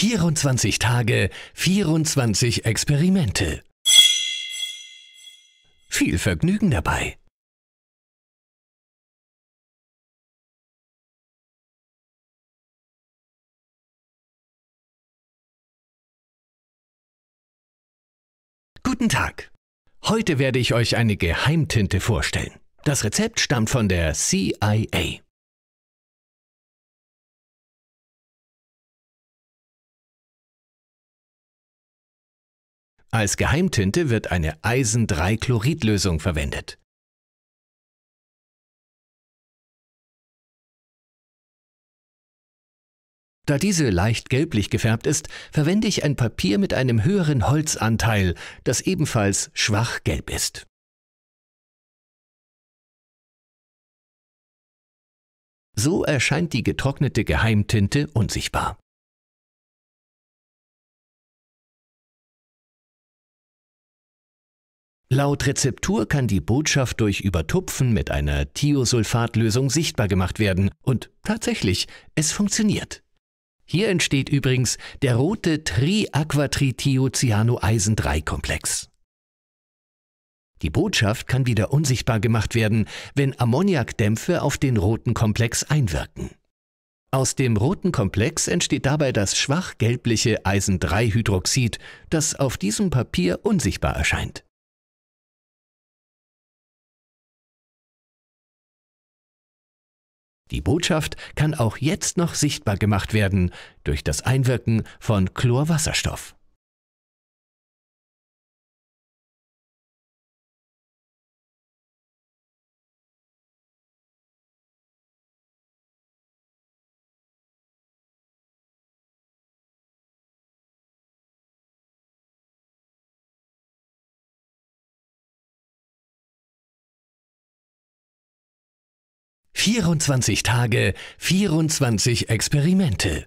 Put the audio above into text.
24 Tage, 24 Experimente. Viel Vergnügen dabei! Guten Tag! Heute werde ich euch eine Geheimtinte vorstellen. Das Rezept stammt von der CIA. Als Geheimtinte wird eine Eisen-3-Chloridlösung verwendet. Da diese leicht gelblich gefärbt ist, verwende ich ein Papier mit einem höheren Holzanteil, das ebenfalls schwach gelb ist. So erscheint die getrocknete Geheimtinte unsichtbar. Laut Rezeptur kann die Botschaft durch Übertupfen mit einer Thiosulfatlösung sichtbar gemacht werden. Und tatsächlich, es funktioniert. Hier entsteht übrigens der rote Triaquatritiocyanoeisen-3-Komplex. Die Botschaft kann wieder unsichtbar gemacht werden, wenn Ammoniakdämpfe auf den roten Komplex einwirken. Aus dem roten Komplex entsteht dabei das schwach gelbliche Eisen-3-Hydroxid, das auf diesem Papier unsichtbar erscheint. Die Botschaft kann auch jetzt noch sichtbar gemacht werden durch das Einwirken von Chlorwasserstoff. 24 Tage, 24 Experimente.